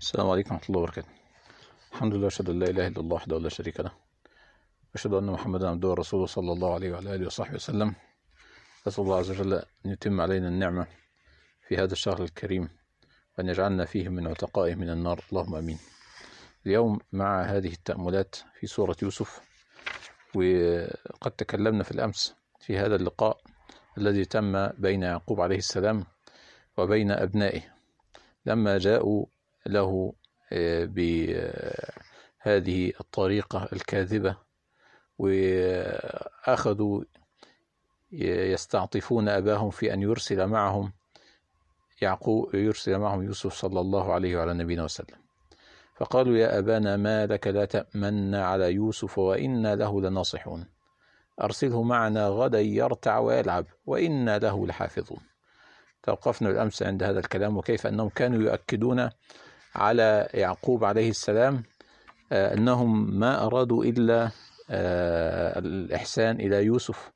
السلام عليكم ورحمة الله وبركاته الحمد لله أشهد أن لا إله إلا الله وحده لا شريك له أشهد أن محمدا عبده ورسوله صلى الله عليه وعلى آله وصحبه وسلم أسأل الله عز وجل أن يتم علينا النعمة في هذا الشهر الكريم وأن يجعلنا فيه من عتقائه من النار اللهم أمين اليوم مع هذه التأملات في سورة يوسف وقد تكلمنا في الأمس في هذا اللقاء الذي تم بين يعقوب عليه السلام وبين أبنائه لما جاءوا له آه، بهذه آه، الطريقة الكاذبة وأخذوا يستعطفون أباهم في أن يرسل معهم يعقوب يرسل معهم يوسف صلى الله عليه وعلى نبينا وسلم فقالوا يا أبانا ما لك لا تأمن على يوسف وإنا له لناصحون أرسله معنا غدا يرتع ويلعب وإنا له لحافظون توقفنا الأمس عند هذا الكلام وكيف أنهم كانوا يؤكدون على يعقوب عليه السلام آه، أنهم ما أرادوا إلا آه، الإحسان إلى يوسف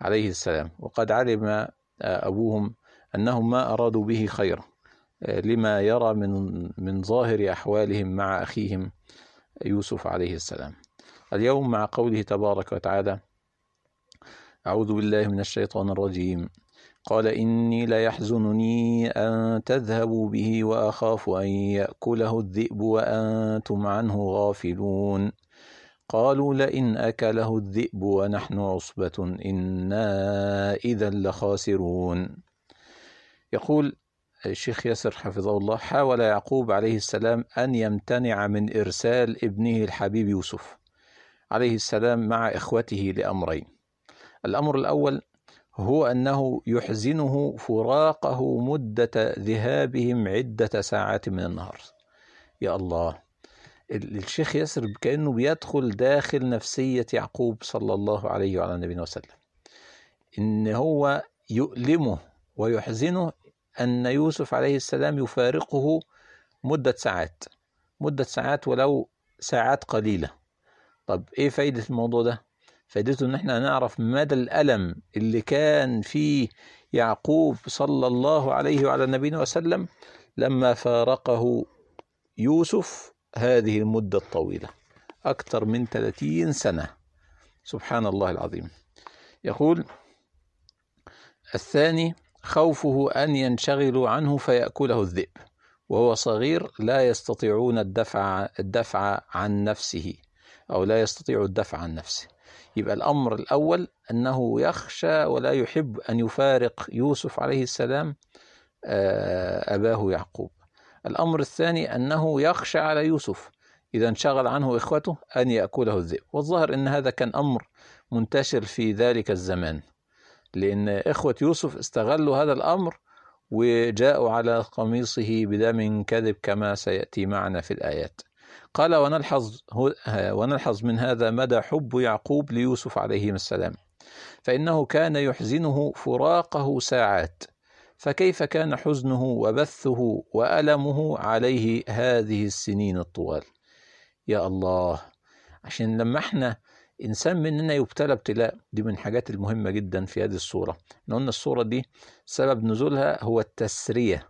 عليه السلام وقد علم آه، أبوهم أنهم ما أرادوا به خيرا لما يرى من من ظاهر أحوالهم مع أخيهم يوسف عليه السلام اليوم مع قوله تبارك وتعالى أعوذ بالله من الشيطان الرجيم قال إني ليحزنني أن تذهبوا به وأخاف أن يأكله الذئب وأنتم عنه غافلون قالوا لئن أكله الذئب ونحن عصبة إنا إذا لخاسرون يقول الشيخ ياسر حفظه الله حاول يعقوب عليه السلام أن يمتنع من إرسال ابنه الحبيب يوسف عليه السلام مع إخوته لأمرين الأمر الأول هو أنه يحزنه فراقه مدة ذهابهم عدة ساعات من النهار يا الله الشيخ ياسر كأنه بيدخل داخل نفسية يعقوب صلى الله عليه وعلى نبينا وسلم إن هو يؤلمه ويحزنه أن يوسف عليه السلام يفارقه مدة ساعات مدة ساعات ولو ساعات قليلة طب إيه فايدة الموضوع ده؟ فائدته ان احنا نعرف مدى الالم اللي كان فيه يعقوب صلى الله عليه وعلى نبينا وسلم لما فارقه يوسف هذه المدة الطويلة أكثر من 30 سنة سبحان الله العظيم يقول الثاني خوفه أن ينشغلوا عنه فيأكله الذئب وهو صغير لا يستطيعون الدفع الدفع عن نفسه أو لا يستطيع الدفع عن نفسه يبقى الأمر الأول أنه يخشى ولا يحب أن يفارق يوسف عليه السلام آه، أباه يعقوب الأمر الثاني أنه يخشى على يوسف إذا انشغل عنه إخوته أن يأكله الذئب والظاهر أن هذا كان أمر منتشر في ذلك الزمان لأن إخوة يوسف استغلوا هذا الأمر وجاءوا على قميصه بدم كذب كما سيأتي معنا في الآيات قال ونلحظ, آه، ونلحظ من هذا مدى حب يعقوب ليوسف عليه السلام فإنه كان يحزنه فراقه ساعات فكيف كان حزنه وبثه وألمه عليه هذه السنين الطوال يا الله عشان لما احنا إنسان مننا يبتلى ابتلاء دي من الحاجات المهمة جدا في هذه الصورة احنا قلنا الصورة دي سبب نزولها هو التسرية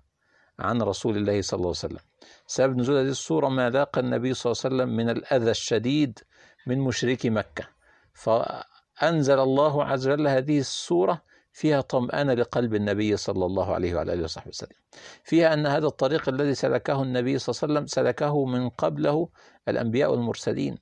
عن رسول الله صلى الله عليه وسلم سبب نزول هذه الصورة ما ذاق النبي صلى الله عليه وسلم من الأذى الشديد من مشركي مكة فأنزل الله عز وجل هذه الصورة فيها طمأنة لقلب النبي صلى الله عليه وعلى آله وصحبه وسلم فيها أن هذا الطريق الذي سلكه النبي صلى الله عليه وسلم سلكه من قبله الأنبياء والمرسلين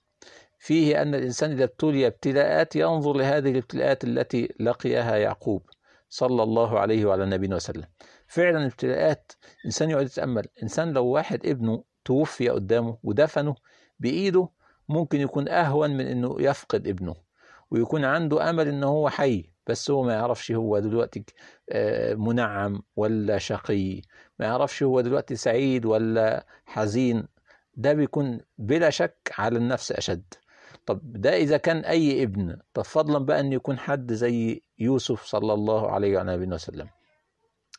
فيه أن الإنسان إذا ابتلي ابتلاءات ينظر لهذه الابتلاءات التي لقيها يعقوب صلى الله عليه وعلى نبينا وسلم فعلا ابتلاءات انسان يقعد يتامل انسان لو واحد ابنه توفي قدامه ودفنه بايده ممكن يكون اهون من انه يفقد ابنه ويكون عنده امل ان هو حي بس هو ما يعرفش هو دلوقتي آه، منعم ولا شقي ما يعرفش هو دلوقتي سعيد ولا حزين ده بيكون بلا شك على النفس أشد طب ده إذا كان أي ابن طب فضلا بقى أن يكون حد زي يوسف صلى الله عليه وعلى نبينا وسلم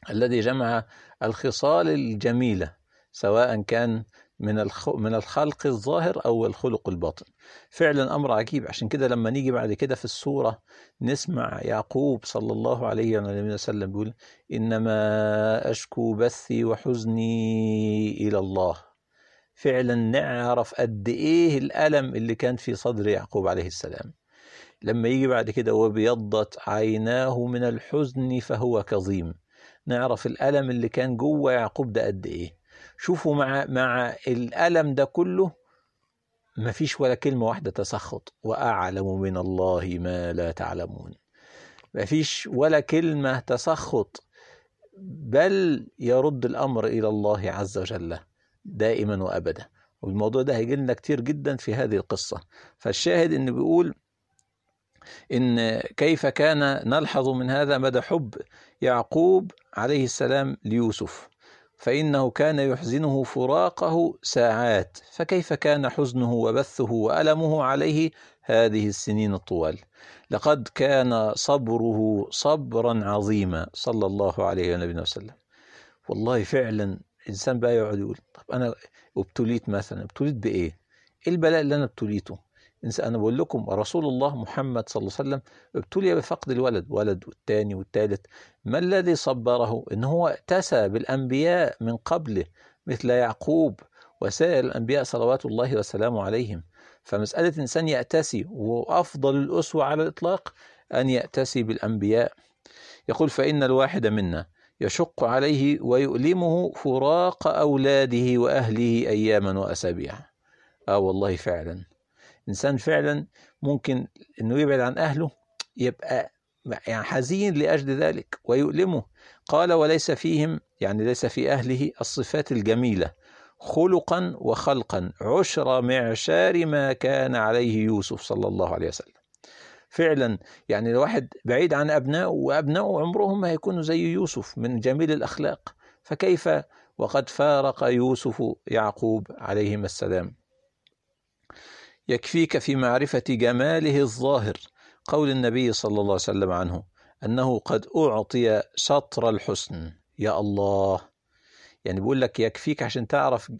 الذي جمع الخصال الجميلة سواء كان من من الخلق الظاهر او الخلق الباطن. فعلا امر عجيب عشان كده لما نيجي بعد كده في السوره نسمع يعقوب صلى الله عليه وسلم بيقول انما اشكو بثي وحزني الى الله. فعلا نعرف قد ايه الالم اللي كان في صدر يعقوب عليه السلام. لما يجي بعد كده وابيضت عيناه من الحزن فهو كظيم. نعرف الألم اللي كان جوه يعقوب ده قد إيه شوفوا مع مع الألم ده كله مفيش ولا كلمة واحدة تسخط وأعلم من الله ما لا تعلمون مفيش ولا كلمة تسخط بل يرد الأمر إلى الله عز وجل دائما وأبدا والموضوع ده هيجي لنا كتير جدا في هذه القصة فالشاهد إنه بيقول إن كيف كان نلحظ من هذا مدى حب يعقوب عليه السلام ليوسف فإنه كان يحزنه فراقه ساعات فكيف كان حزنه وبثه وألمه عليه هذه السنين الطوال لقد كان صبره صبرا عظيما صلى الله عليه ونبينا وسلم والله فعلا الإنسان بقى يقعد يقول طب أنا ابتليت مثلا ابتليت بإيه؟ إيه البلاء اللي أنا ابتليته؟ انا بقول لكم رسول الله محمد صلى الله عليه وسلم ابتلي بفقد الولد ولد والثاني والثالث ما الذي صبره ان هو اتسى بالانبياء من قبله مثل يعقوب وسائر الانبياء صلوات الله وسلامه عليهم فمساله انسان ياتسي وافضل الاسوه على الاطلاق ان ياتسي بالانبياء يقول فان الواحد منا يشق عليه ويؤلمه فراق اولاده واهله اياما واسابيع اه والله فعلا إنسان فعلا ممكن إنه يبعد عن أهله يبقى يعني حزين لأجل ذلك ويؤلمه قال وليس فيهم يعني ليس في أهله الصفات الجميلة خلقا وخلقا عشر معشار ما كان عليه يوسف صلى الله عليه وسلم فعلا يعني الواحد بعيد عن أبنائه وأبنائه عمرهم ما يكونوا زي يوسف من جميل الأخلاق فكيف وقد فارق يوسف يعقوب عليهما السلام يكفيك في معرفة جماله الظاهر قول النبي صلى الله عليه وسلم عنه أنه قد أعطي شطر الحسن يا الله يعني بيقول لك يكفيك عشان تعرف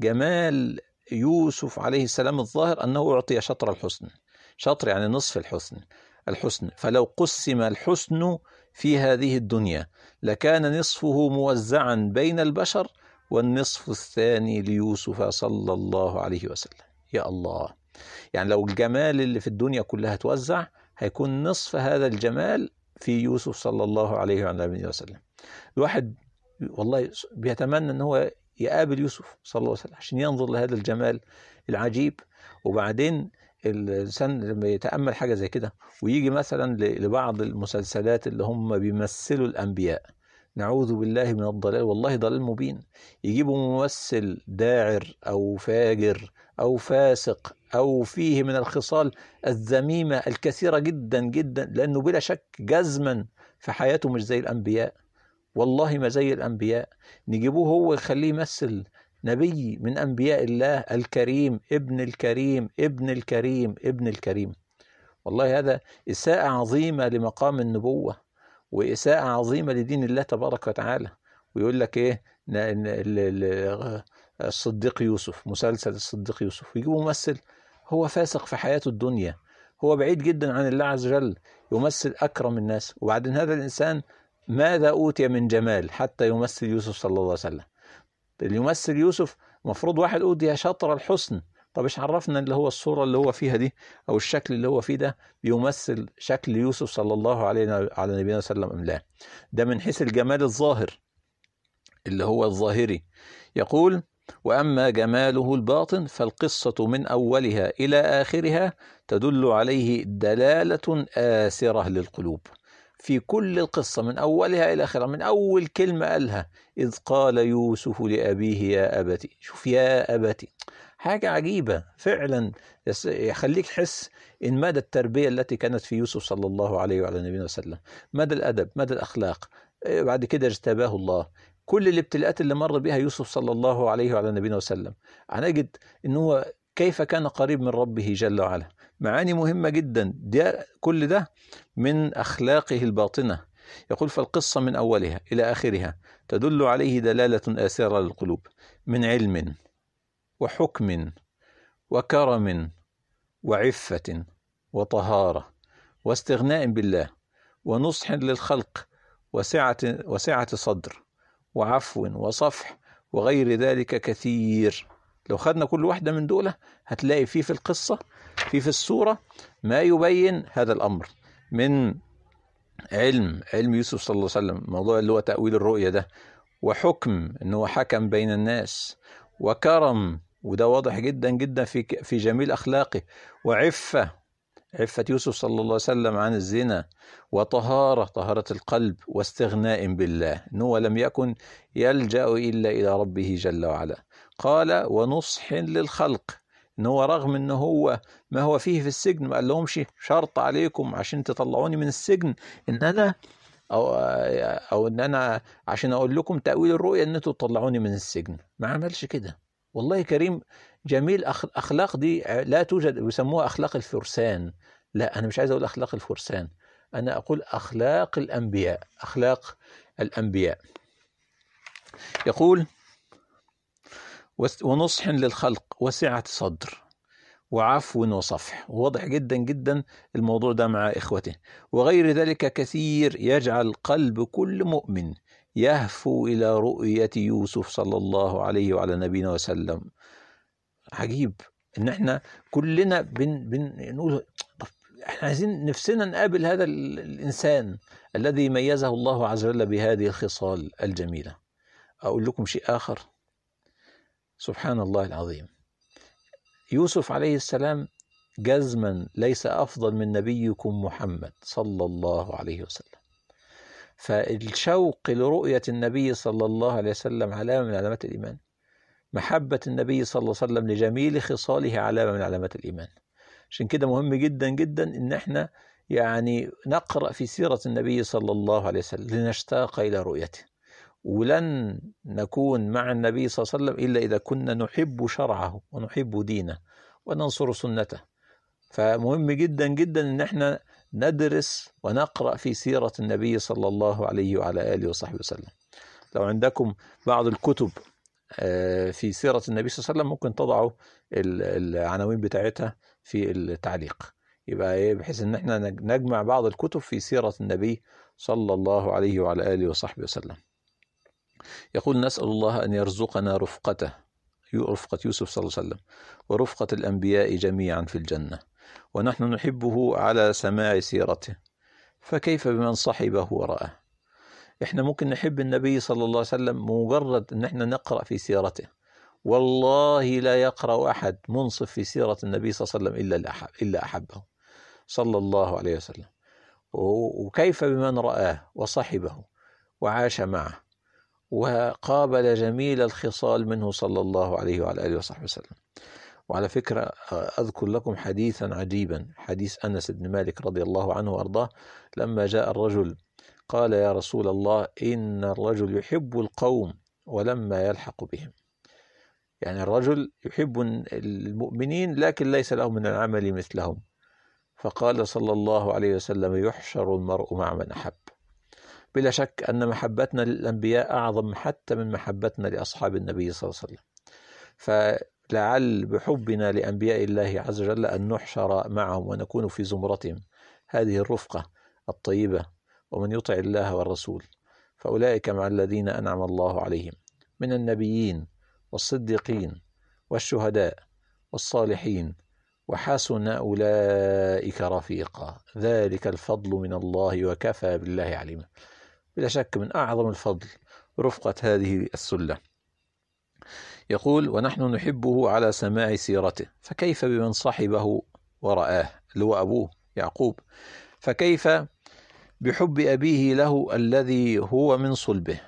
جمال يوسف عليه السلام الظاهر أنه أعطي شطر الحسن شطر يعني نصف الحسن الحسن فلو قسم الحسن في هذه الدنيا لكان نصفه موزعا بين البشر والنصف الثاني ليوسف صلى الله عليه وسلم يا الله يعني لو الجمال اللي في الدنيا كلها توزع هيكون نصف هذا الجمال في يوسف صلى الله عليه وعلى اله وسلم الواحد والله بيتمنى ان هو يقابل يوسف صلى الله عليه وسلم عشان ينظر لهذا الجمال العجيب وبعدين الانسان لما يتامل حاجه زي كده ويجي مثلا لبعض المسلسلات اللي هم بيمثلوا الانبياء نعوذ بالله من الضلال والله ضلال مبين يجيبوا ممثل داعر او فاجر أو فاسق أو فيه من الخصال الذميمة الكثيرة جدا جدا لأنه بلا شك جزما في حياته مش زي الأنبياء والله ما زي الأنبياء نجيبوه هو يخليه يمثل نبي من أنبياء الله الكريم ابن الكريم ابن الكريم ابن الكريم والله هذا إساءة عظيمة لمقام النبوة وإساءة عظيمة لدين الله تبارك وتعالى ويقول لك إيه الصديق يوسف مسلسل الصديق يوسف ويجيبوا ممثل هو فاسق في حياته الدنيا هو بعيد جدا عن الله عز وجل يمثل أكرم الناس وبعدين هذا الإنسان ماذا أوتي من جمال حتى يمثل يوسف صلى الله عليه وسلم اللي يمثل يوسف المفروض واحد أوتي شطر الحسن طب ايش عرفنا اللي هو الصورة اللي هو فيها دي أو الشكل اللي هو فيه ده بيمثل شكل يوسف صلى الله عليه على نبينا وسلم أم لا ده من حيث الجمال الظاهر اللي هو الظاهري يقول واما جماله الباطن فالقصه من اولها الى اخرها تدل عليه دلاله اسره للقلوب في كل القصه من اولها الى اخرها من اول كلمه قالها اذ قال يوسف لابيه يا ابتي شوف يا ابتي حاجه عجيبه فعلا يخليك تحس ان مدى التربيه التي كانت في يوسف صلى الله عليه وعلى نبينا وسلم مدى الادب مدى الاخلاق إيه، بعد كده اجتباه الله كل الابتلاءات اللي مر بها يوسف صلى الله عليه وعلى نبينا وسلم هنجد ان هو كيف كان قريب من ربه جل وعلا معاني مهمة جدا ده كل ده من أخلاقه الباطنة يقول فالقصة من أولها إلى آخرها تدل عليه دلالة آسرة للقلوب من علم وحكم وكرم وعفة وطهارة واستغناء بالله ونصح للخلق وسعة, وسعة صدر وعفو وصفح وغير ذلك كثير لو خدنا كل واحدة من دولة هتلاقي فيه في القصة في في السورة ما يبين هذا الأمر من علم علم يوسف صلى الله عليه وسلم موضوع اللي هو تأويل الرؤية ده وحكم ان هو حكم بين الناس وكرم وده واضح جدا جدا في في جميل اخلاقه وعفه عفة يوسف صلى الله عليه وسلم عن الزنا وطهارة طهارة القلب واستغناء بالله إنه لم يكن يلجأ إلا إلى ربه جل وعلا قال ونصح للخلق إن هو رغم أنه هو ما هو فيه في السجن ما قال لهمش شرط عليكم عشان تطلعوني من السجن إن أنا أو أو إن أنا عشان أقول لكم تأويل الرؤية إن تطلعوني من السجن ما عملش كده والله كريم جميل أخلاق دي لا توجد يسموها أخلاق الفرسان لا أنا مش عايز أقول أخلاق الفرسان أنا أقول أخلاق الأنبياء أخلاق الأنبياء يقول ونصح للخلق وسعة صدر وعفو وصفح واضح جدا جدا الموضوع ده مع إخوته وغير ذلك كثير يجعل قلب كل مؤمن يهفو إلى رؤية يوسف صلى الله عليه وعلى نبينا وسلم عجيب ان احنا كلنا بن بنقول طب احنا عايزين نفسنا نقابل هذا الانسان الذي ميزه الله عز وجل بهذه الخصال الجميله اقول لكم شيء اخر سبحان الله العظيم يوسف عليه السلام جزما ليس افضل من نبيكم محمد صلى الله عليه وسلم فالشوق لرؤيه النبي صلى الله عليه وسلم علامه من علامات الايمان محبة النبي صلى الله عليه وسلم لجميل خصاله علامة من علامات الإيمان عشان كده مهم جدا جدا إن إحنا يعني نقرأ في سيرة النبي صلى الله عليه وسلم لنشتاق إلى رؤيته ولن نكون مع النبي صلى الله عليه وسلم إلا إذا كنا نحب شرعه ونحب دينه وننصر سنته فمهم جدا جدا إن إحنا ندرس ونقرأ في سيرة النبي صلى الله عليه وعلى آله وصحبه وسلم لو عندكم بعض الكتب آه، في سيرة النبي صلى الله عليه وسلم ممكن تضعوا العناوين بتاعتها في التعليق يبقى ايه بحيث ان احنا نجمع بعض الكتب في سيرة النبي صلى الله عليه وعلى آله وصحبه وسلم يقول نسأل الله أن يرزقنا رفقته رفقة يوسف صلى الله عليه وسلم ورفقة الأنبياء جميعا في الجنة ونحن نحبه على سماع سيرته فكيف بمن صحبه ورآه احنا ممكن نحب النبي صلى الله عليه وسلم مجرد ان احنا نقرا في سيرته والله لا يقرا احد منصف في سيره النبي صلى الله عليه وسلم الا الا احبه صلى الله عليه وسلم وكيف بمن رآه وصحبه وعاش معه وقابل جميل الخصال منه صلى الله عليه وعلى آله وصحبه وسلم وعلى فكرة آه، أذكر لكم حديثا عجيبا حديث أنس بن مالك رضي الله عنه وأرضاه لما جاء الرجل قال يا رسول الله إن الرجل يحب القوم ولما يلحق بهم يعني الرجل يحب المؤمنين لكن ليس له من العمل مثلهم فقال صلى الله عليه وسلم يحشر المرء مع من أحب بلا شك أن محبتنا للأنبياء أعظم حتى من محبتنا لأصحاب النبي صلى الله عليه وسلم فلعل بحبنا لأنبياء الله عز وجل أن نحشر معهم ونكون في زمرتهم هذه الرفقة الطيبة ومن يطع الله والرسول فأولئك مع الذين أنعم الله عليهم من النبيين والصديقين والشهداء والصالحين وحسن أولئك رفيقا ذلك الفضل من الله وكفى بالله عليما بلا شك من أعظم الفضل رفقة هذه السلة يقول ونحن نحبه على سماع سيرته فكيف بمن صحبه ورآه اللي هو أبوه يعقوب فكيف بحب أبيه له الذي هو من صلبه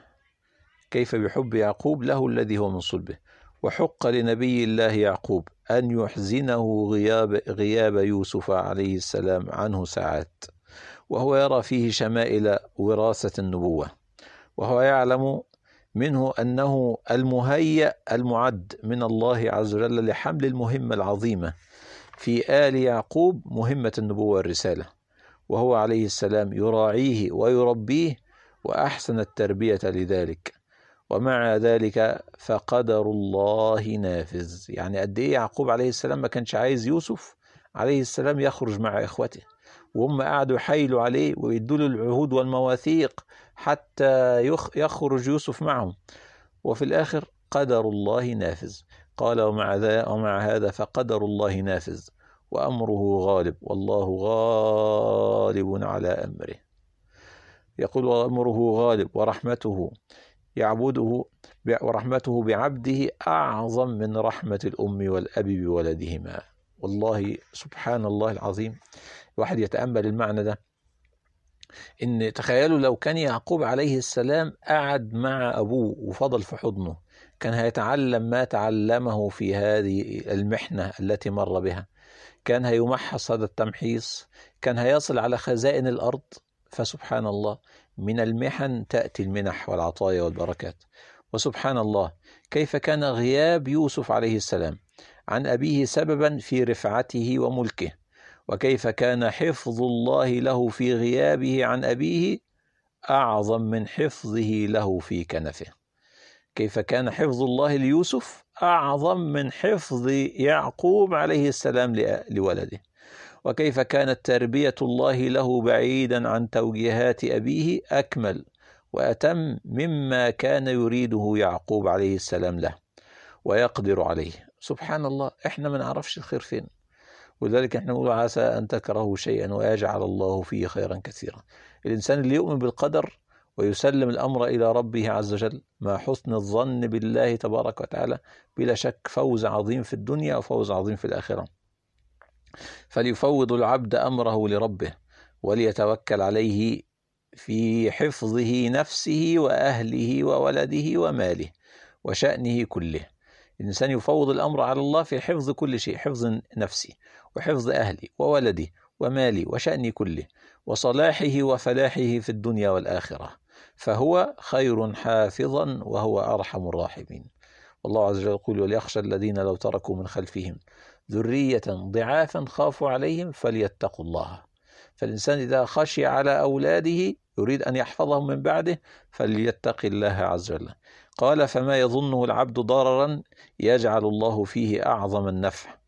كيف بحب يعقوب له الذي هو من صلبه وحق لنبي الله يعقوب أن يحزنه غياب, غياب يوسف عليه السلام عنه ساعات وهو يرى فيه شمائل وراثة النبوة وهو يعلم منه أنه المهيأ المعد من الله عز وجل لحمل المهمة العظيمة في آل يعقوب مهمة النبوة والرسالة وهو عليه السلام يراعيه ويربيه وأحسن التربية لذلك ومع ذلك فقدر الله نافذ يعني قد إيه يعقوب عليه السلام ما كانش عايز يوسف عليه السلام يخرج مع إخوته وهم قعدوا يحايلوا عليه ويدوا له العهود والمواثيق حتى يخرج يوسف معهم وفي الآخر قدر الله نافذ قال ومع, ذا ومع هذا فقدر الله نافذ وأمره غالب والله غالب على أمره يقول وأمره غالب ورحمته يعبده ورحمته بعبده أعظم من رحمة الأم والأب بولدهما والله سبحان الله العظيم الواحد يتأمل المعنى ده إن تخيلوا لو كان يعقوب عليه السلام قعد مع أبوه وفضل في حضنه كان هيتعلم ما تعلمه في هذه المحنة التي مر بها كان هيمحص هذا التمحيص كان هيصل على خزائن الأرض فسبحان الله من المحن تأتي المنح والعطايا والبركات وسبحان الله كيف كان غياب يوسف عليه السلام عن أبيه سببا في رفعته وملكه وكيف كان حفظ الله له في غيابه عن أبيه أعظم من حفظه له في كنفه كيف كان حفظ الله ليوسف أعظم من حفظ يعقوب عليه السلام لولده وكيف كانت تربية الله له بعيدا عن توجيهات أبيه أكمل وأتم مما كان يريده يعقوب عليه السلام له ويقدر عليه سبحان الله احنا ما نعرفش الخير فين ولذلك احنا نقول عسى أن تكرهوا شيئا ويجعل الله فيه خيرا كثيرا الإنسان اللي يؤمن بالقدر ويسلم الأمر إلى ربه عز وجل مع حسن الظن بالله تبارك وتعالى بلا شك فوز عظيم في الدنيا وفوز عظيم في الآخرة فليفوض العبد أمره لربه وليتوكل عليه في حفظه نفسه وأهله وولده وماله وشأنه كله الإنسان يفوض الأمر على الله في حفظ كل شيء حفظ نفسي وحفظ أهلي وولدي ومالي وشأني كله وصلاحه وفلاحه في الدنيا والآخرة فهو خير حافظا وهو أرحم الراحمين والله عز وجل يقول وليخشى الذين لو تركوا من خلفهم ذرية ضعافا خافوا عليهم فليتقوا الله فالإنسان إذا خشي على أولاده يريد أن يحفظهم من بعده فليتق الله عز وجل قال فما يظنه العبد ضررا يجعل الله فيه أعظم النفع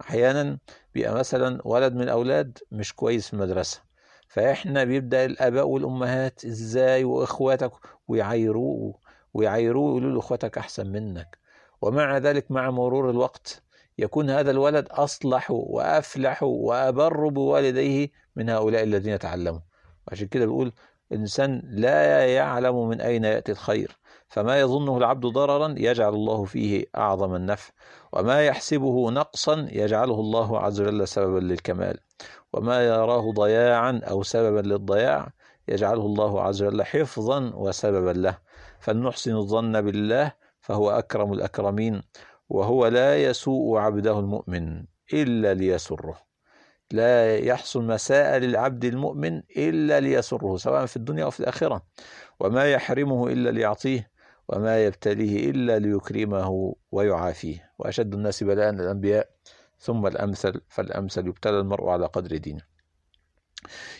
أحيانا بيبقى مثلا ولد من الأولاد مش كويس في المدرسة فاحنا بيبدا الاباء والامهات ازاي واخواتك ويعايروه ويعايروه ويقولوا له اخواتك احسن منك ومع ذلك مع مرور الوقت يكون هذا الولد اصلح وافلح وابر بوالديه من هؤلاء الذين تعلموا عشان كده بيقول الانسان لا يعلم من اين ياتي الخير فما يظنه العبد ضررا يجعل الله فيه اعظم النفع وما يحسبه نقصا يجعله الله عز وجل سببا للكمال وما يراه ضياعا أو سببا للضياع يجعله الله عز وجل حفظا وسببا له فلنحسن الظن بالله فهو أكرم الأكرمين وهو لا يسوء عبده المؤمن إلا ليسره لا يحصل مساء للعبد المؤمن إلا ليسره سواء في الدنيا أو في الآخرة وما يحرمه إلا ليعطيه وما يبتليه إلا ليكرمه ويعافيه وأشد الناس بلاء الأنبياء ثم الأمثل فالأمثل يبتلى المرء على قدر دينه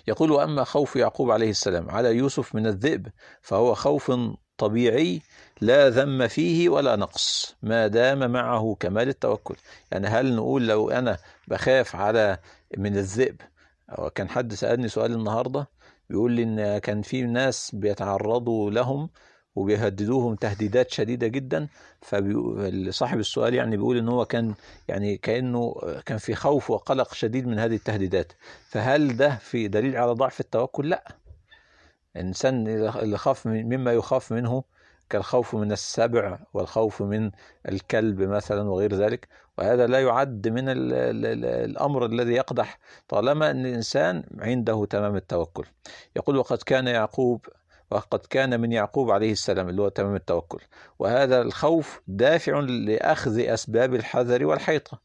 يقول وأما خوف يعقوب عليه السلام على يوسف من الذئب فهو خوف طبيعي لا ذم فيه ولا نقص ما دام معه كمال التوكل يعني هل نقول لو أنا بخاف على من الذئب أو كان حد سألني سؤال النهاردة بيقول لي إن كان في ناس بيتعرضوا لهم وبيهددوهم تهديدات شديدة جدا فصاحب السؤال يعني بيقول ان هو كان يعني كأنه كان في خوف وقلق شديد من هذه التهديدات فهل ده في دليل على ضعف التوكل لا الإنسان اللي خاف مما يخاف منه كالخوف من السبع والخوف من الكلب مثلا وغير ذلك وهذا لا يعد من الـ الـ الـ الأمر الذي يقدح طالما أن الإنسان عنده تمام التوكل يقول وقد كان يعقوب وقد كان من يعقوب عليه السلام اللي هو تمام التوكل وهذا الخوف دافع لأخذ أسباب الحذر والحيطة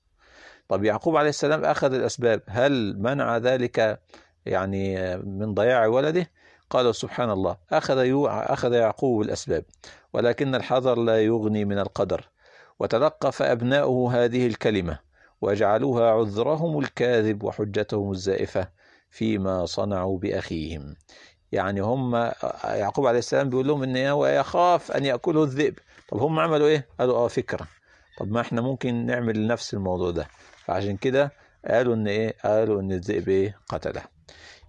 طب يعقوب عليه السلام أخذ الأسباب هل منع ذلك يعني من ضياع ولده قال سبحان الله أخذ, أخذ يعقوب الأسباب ولكن الحذر لا يغني من القدر وتلقف أبناؤه هذه الكلمة وجعلوها عذرهم الكاذب وحجتهم الزائفة فيما صنعوا بأخيهم يعني هم يعقوب عليه السلام بيقول لهم ان هو يخاف ان ياكله الذئب طب هم عملوا ايه قالوا اه فكره طب ما احنا ممكن نعمل نفس الموضوع ده فعشان كده قالوا ان ايه قالوا ان الذئب ايه قتله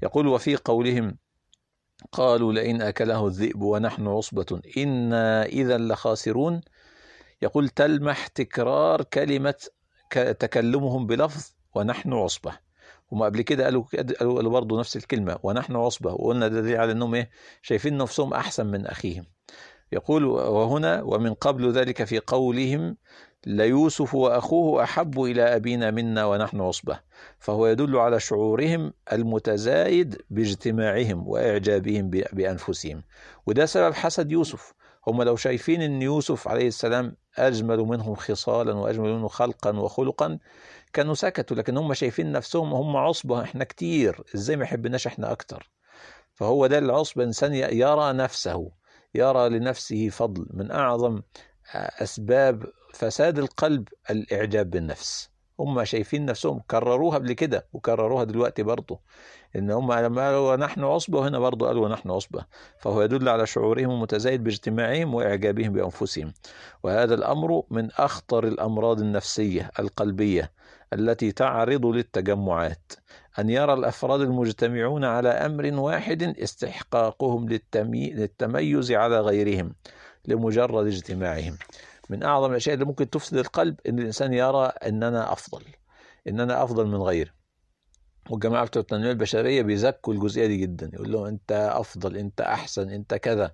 يقول وفي قولهم قالوا لئن اكله الذئب ونحن عصبه انا اذا لخاسرون يقول تلمح تكرار كلمه تكلمهم بلفظ ونحن عصبه هم قبل كده قالوا قالوا, قالوا برضه نفس الكلمه ونحن عصبه وقلنا ده دليل على انهم ايه شايفين نفسهم احسن من اخيهم يقول وهنا ومن قبل ذلك في قولهم ليوسف واخوه احب الى ابينا منا ونحن عصبه فهو يدل على شعورهم المتزايد باجتماعهم واعجابهم بانفسهم وده سبب حسد يوسف هم لو شايفين ان يوسف عليه السلام اجمل منهم خصالا واجمل منه خلقا وخلقا كانوا سكتوا لكن هم شايفين نفسهم هم عصبة احنا كتير ازاي ما يحبناش احنا اكتر فهو ده العصبة انسان يرى نفسه يرى لنفسه فضل من اعظم اسباب فساد القلب الاعجاب بالنفس هم شايفين نفسهم كرروها قبل كده وكرروها دلوقتي برضه ان هم لما قالوا نحن عصبه هنا برضه قالوا نحن عصبه فهو يدل على شعورهم المتزايد باجتماعهم واعجابهم بانفسهم وهذا الامر من اخطر الامراض النفسيه القلبيه التي تعرض للتجمعات أن يرى الأفراد المجتمعون على أمر واحد استحقاقهم للتميز على غيرهم لمجرد اجتماعهم من أعظم الأشياء اللي ممكن تفسد القلب أن الإنسان يرى أن أنا أفضل أن أنا أفضل من غيري والجماعة بتوع التنمية البشرية بيزكوا الجزئية دي جدا يقول له أنت أفضل أنت أحسن أنت كذا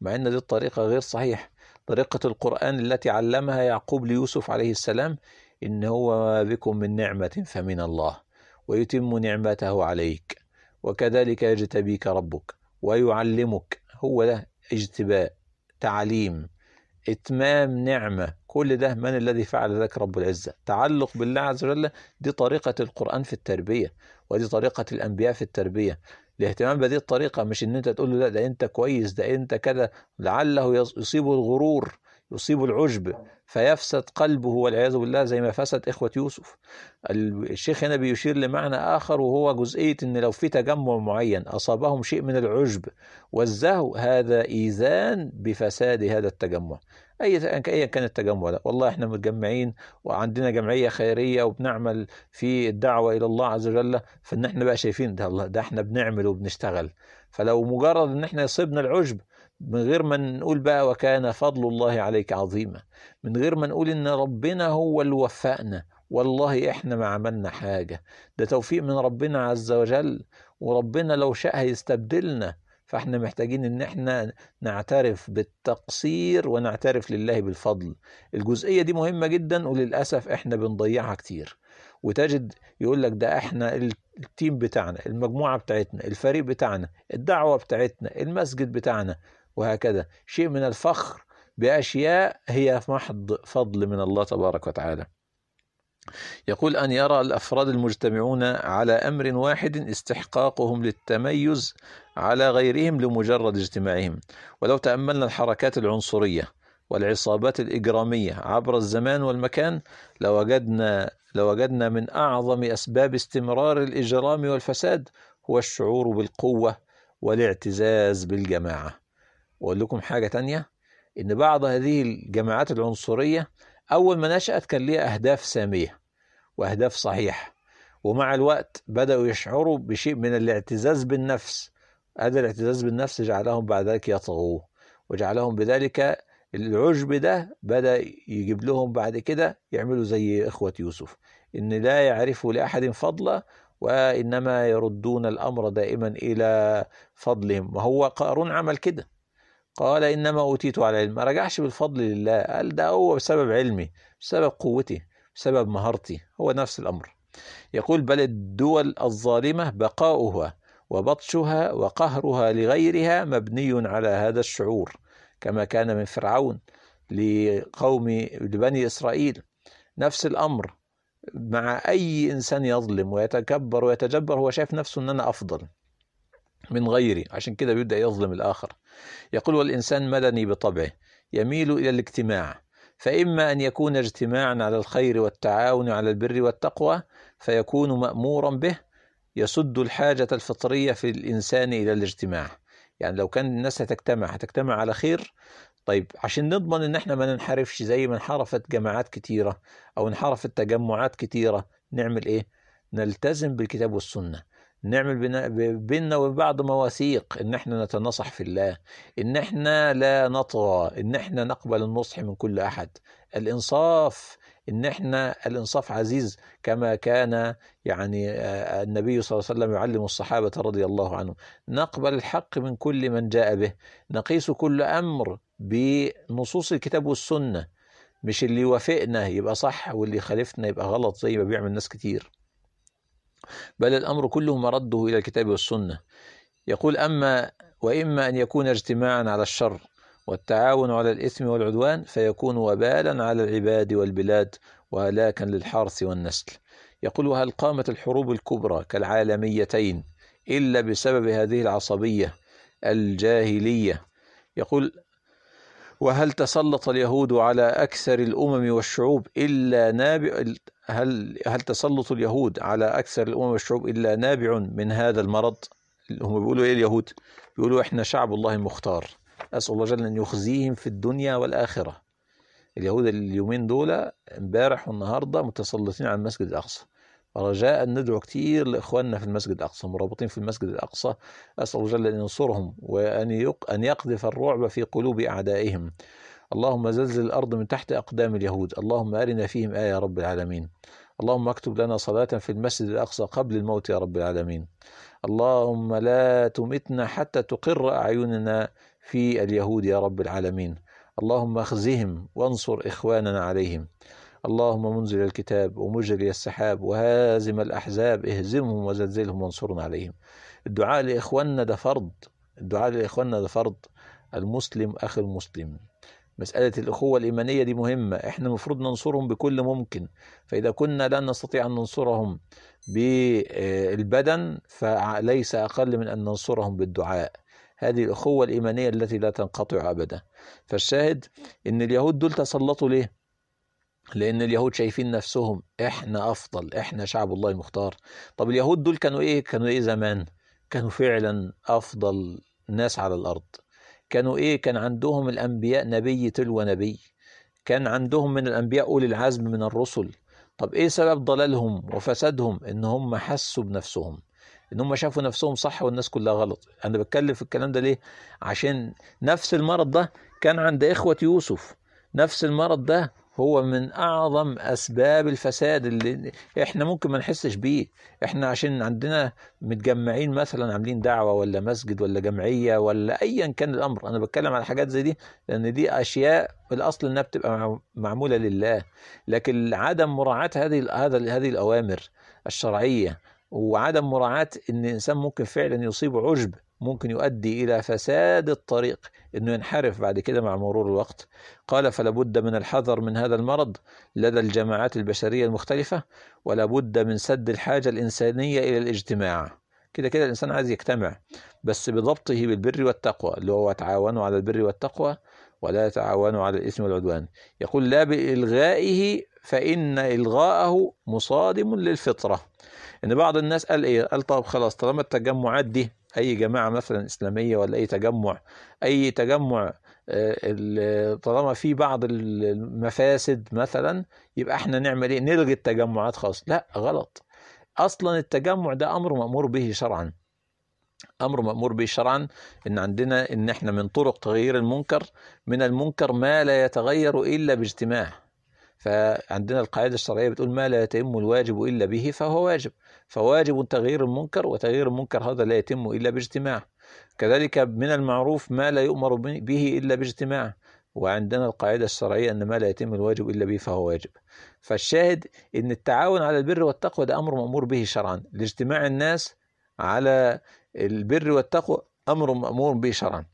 مع أن دي الطريقة غير صحيحة طريقة القرآن التي علمها يعقوب ليوسف عليه السلام إن هو بكم من نعمة فمن الله ويتم نعمته عليك وكذلك يجتبيك ربك ويعلمك هو ده اجتباء تعليم إتمام نعمة كل ده من الذي فعل ذلك رب العزة تعلق بالله عز وجل دي طريقة القرآن في التربية ودي طريقة الأنبياء في التربية الاهتمام بهذه الطريقة مش إن أنت تقول له لا ده أنت كويس ده أنت كذا لعله يصيبه الغرور يصيب العجب فيفسد قلبه والعياذ بالله زي ما فسد إخوة يوسف الشيخ هنا بيشير لمعنى آخر وهو جزئية أن لو في تجمع معين أصابهم شيء من العجب والزهو هذا إيذان بفساد هذا التجمع اي ايا كان التجمع ده والله احنا متجمعين وعندنا جمعيه خيريه وبنعمل في الدعوه الى الله عز وجل فان احنا بقى شايفين ده الله ده احنا بنعمل وبنشتغل فلو مجرد ان احنا يصيبنا العجب من غير ما نقول بقى وكان فضل الله عليك عظيما من غير ما نقول ان ربنا هو اللي وفقنا والله احنا ما عملنا حاجه ده توفيق من ربنا عز وجل وربنا لو شاء هيستبدلنا فاحنا محتاجين ان احنا نعترف بالتقصير ونعترف لله بالفضل الجزئيه دي مهمه جدا وللاسف احنا بنضيعها كتير وتجد يقول لك ده احنا التيم بتاعنا المجموعه بتاعتنا الفريق بتاعنا الدعوه بتاعتنا المسجد بتاعنا وهكذا شيء من الفخر بأشياء هي محض فضل من الله تبارك وتعالى يقول أن يرى الأفراد المجتمعون على أمر واحد استحقاقهم للتميز على غيرهم لمجرد اجتماعهم ولو تأملنا الحركات العنصرية والعصابات الإجرامية عبر الزمان والمكان لوجدنا لوجدنا من أعظم أسباب استمرار الإجرام والفساد هو الشعور بالقوة والاعتزاز بالجماعة واقول لكم حاجه تانية ان بعض هذه الجماعات العنصريه اول ما نشات كان ليها اهداف ساميه واهداف صحيحه ومع الوقت بداوا يشعروا بشيء من الاعتزاز بالنفس هذا الاعتزاز بالنفس جعلهم بعد ذلك يطغوه وجعلهم بذلك العجب ده بدا يجيب لهم بعد كده يعملوا زي اخوه يوسف ان لا يعرفوا لاحد فضلا وانما يردون الامر دائما الى فضلهم وهو قارون عمل كده قال إنما أوتيت على علم ما رجعش بالفضل لله قال ده هو بسبب علمي بسبب قوتي بسبب مهارتي هو نفس الأمر يقول بل الدول الظالمة بقاؤها وبطشها وقهرها لغيرها مبني على هذا الشعور كما كان من فرعون لقوم لبني إسرائيل نفس الأمر مع أي إنسان يظلم ويتكبر ويتجبر هو شايف نفسه أن أنا أفضل من غيري عشان كده بيبدأ يظلم الآخر يقول والإنسان مدني بطبعه يميل إلى الاجتماع فإما أن يكون اجتماعا على الخير والتعاون على البر والتقوى فيكون مأمورا به يسد الحاجة الفطرية في الإنسان إلى الاجتماع يعني لو كان الناس هتجتمع هتجتمع على خير طيب عشان نضمن ان احنا ما ننحرفش زي ما انحرفت جماعات كتيرة او انحرفت تجمعات كتيرة نعمل ايه نلتزم بالكتاب والسنة نعمل بيننا وبين بعض مواثيق ان احنا نتنصح في الله ان احنا لا نطغى ان احنا نقبل النصح من كل احد الانصاف ان احنا الانصاف عزيز كما كان يعني آه، النبي صلى الله عليه وسلم يعلم الصحابه رضي الله عنهم نقبل الحق من كل من جاء به نقيس كل امر بنصوص الكتاب والسنه مش اللي وافقنا يبقى صح واللي خالفنا يبقى غلط زي ما بيعمل ناس كتير بل الأمر كله مرده إلى الكتاب والسنة يقول أما وإما أن يكون اجتماعا على الشر والتعاون على الإثم والعدوان فيكون وبالا على العباد والبلاد وهلاكا للحرث والنسل يقول وهل قامت الحروب الكبرى كالعالميتين إلا بسبب هذه العصبية الجاهلية يقول وهل تسلط اليهود على أكثر الأمم والشعوب إلا نابع هل هل تسلط اليهود على اكثر الامم والشعوب الا نابع من هذا المرض؟ هم بيقولوا ايه اليهود؟ بيقولوا احنا شعب الله المختار اسال الله جل ان يخزيهم في الدنيا والاخره. اليهود اليومين دول امبارح والنهارده متسلطين على المسجد الاقصى. رجاء ندعو كتير لاخواننا في المسجد الاقصى مرابطين في المسجد الاقصى اسال الله جل ان ينصرهم وان ان يقذف الرعب في قلوب اعدائهم اللهم زلزل الأرض من تحت أقدام اليهود اللهم أرنا فيهم آية يا رب العالمين اللهم اكتب لنا صلاة في المسجد الأقصى قبل الموت يا رب العالمين اللهم لا تمتنا حتى تقر أعيننا في اليهود يا رب العالمين اللهم اخزهم وانصر إخواننا عليهم اللهم منزل الكتاب ومجري السحاب وهازم الأحزاب اهزمهم وزلزلهم وانصرنا عليهم الدعاء لإخواننا ده فرض الدعاء لإخواننا ده فرض المسلم أخي المسلم مسألة الأخوة الإيمانية دي مهمة إحنا المفروض ننصرهم بكل ممكن فإذا كنا لا نستطيع أن ننصرهم بالبدن آه، فليس أقل من أن ننصرهم بالدعاء هذه الأخوة الإيمانية التي لا تنقطع أبدا فالشاهد أن اليهود دول تسلطوا ليه لأن اليهود شايفين نفسهم إحنا أفضل إحنا شعب الله المختار طب اليهود دول كانوا إيه كانوا إيه زمان كانوا فعلا أفضل ناس على الأرض كانوا إيه كان عندهم الأنبياء نبي تلو نبي كان عندهم من الأنبياء أولي العزم من الرسل طب إيه سبب ضلالهم وفسادهم إن هم حسوا بنفسهم ان هم شافوا نفسهم صح والناس كلها غلط انا بتكلم في الكلام ده ليه عشان نفس المرض ده كان عند اخوه يوسف نفس المرض ده هو من اعظم اسباب الفساد اللي احنا ممكن ما نحسش بيه احنا عشان عندنا متجمعين مثلا عاملين دعوه ولا مسجد ولا جمعيه ولا ايا كان الامر انا بتكلم على حاجات زي دي لان دي اشياء الاصل انها بتبقى معموله لله لكن عدم مراعاه هذه هذا هذه الاوامر الشرعيه وعدم مراعاه ان الانسان ممكن فعلا يصيب عجب ممكن يؤدي إلى فساد الطريق أنه ينحرف بعد كده مع مرور الوقت قال فلا بد من الحذر من هذا المرض لدى الجماعات البشرية المختلفة ولا بد من سد الحاجة الإنسانية إلى الاجتماع كده كده الإنسان عايز يجتمع بس بضبطه بالبر والتقوى اللي هو تعاونوا على البر والتقوى ولا تعاونوا على الإثم والعدوان يقول لا بإلغائه فإن إلغاءه مصادم للفطرة إن بعض الناس قال إيه قال طب خلاص طالما التجمعات دي اي جماعه مثلا اسلاميه ولا اي تجمع اي تجمع آه، طالما في بعض المفاسد مثلا يبقى احنا نعمل ايه نلغي التجمعات خالص لا غلط اصلا التجمع ده امر مامور به شرعا امر مامور به شرعا ان عندنا ان احنا من طرق تغيير المنكر من المنكر ما لا يتغير الا باجتماع فعندنا القاعده الشرعيه بتقول ما لا يتم الواجب الا به فهو واجب فواجب تغيير المنكر وتغيير المنكر هذا لا يتم إلا باجتماع كذلك من المعروف ما لا يؤمر به إلا باجتماع وعندنا القاعدة الشرعية أن ما لا يتم الواجب إلا به فهو واجب فالشاهد أن التعاون على البر والتقوى ده أمر مأمور به شرعا لاجتماع الناس على البر والتقوى أمر مأمور به شرعا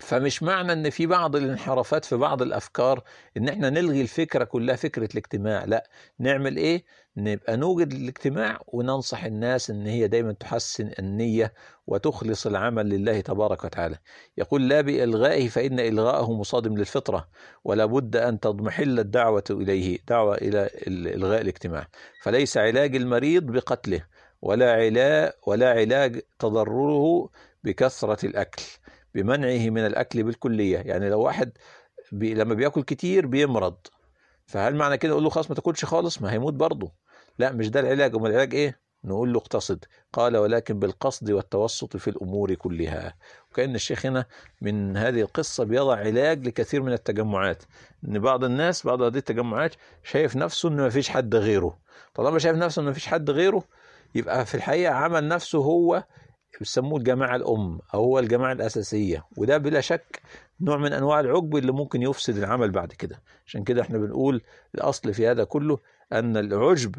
فمش معنى ان في بعض الانحرافات في بعض الافكار ان احنا نلغي الفكره كلها فكره الاجتماع لا نعمل ايه نبقى نوجد الاجتماع وننصح الناس ان هي دايما تحسن النيه وتخلص العمل لله تبارك وتعالى يقول لا بالغائه فان الغائه مصادم للفطره ولا بد ان تضمحل الدعوه اليه دعوه الى الغاء الاجتماع فليس علاج المريض بقتله ولا علاج ولا علاج تضرره بكثره الاكل بمنعه من الأكل بالكلية يعني لو واحد بي لما بياكل كتير بيمرض فهل معنى كده اقول له خلاص ما تاكلش خالص ما هيموت برضه لا مش ده العلاج امال العلاج ايه نقول له اقتصد قال ولكن بالقصد والتوسط في الامور كلها وكان الشيخ هنا من هذه القصه بيضع علاج لكثير من التجمعات ان بعض الناس بعض هذه التجمعات شايف نفسه ان ما فيش حد غيره طالما شايف نفسه ان ما فيش حد غيره يبقى في الحقيقه عمل نفسه هو بيسموه الجماعة الأم أو هو الجماعة الأساسية وده بلا شك نوع من أنواع العجب اللي ممكن يفسد العمل بعد كده عشان كده احنا بنقول الأصل في هذا كله أن العجب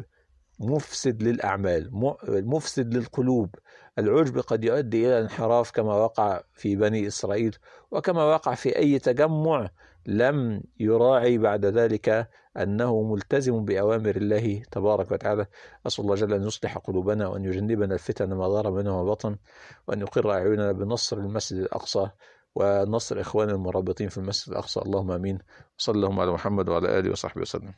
مفسد للأعمال مفسد للقلوب العجب قد يؤدي إلى انحراف كما وقع في بني إسرائيل وكما وقع في أي تجمع لم يراعي بعد ذلك أنه ملتزم بأوامر الله تبارك وتعالى أسأل الله جل أن يصلح قلوبنا وأن يجنبنا الفتن ما ظهر منها وبطن وأن يقر أعيننا بنصر المسجد الأقصى ونصر إخواننا المرابطين في المسجد الأقصى اللهم آمين صلى الله على محمد وعلى آله وصحبه وسلم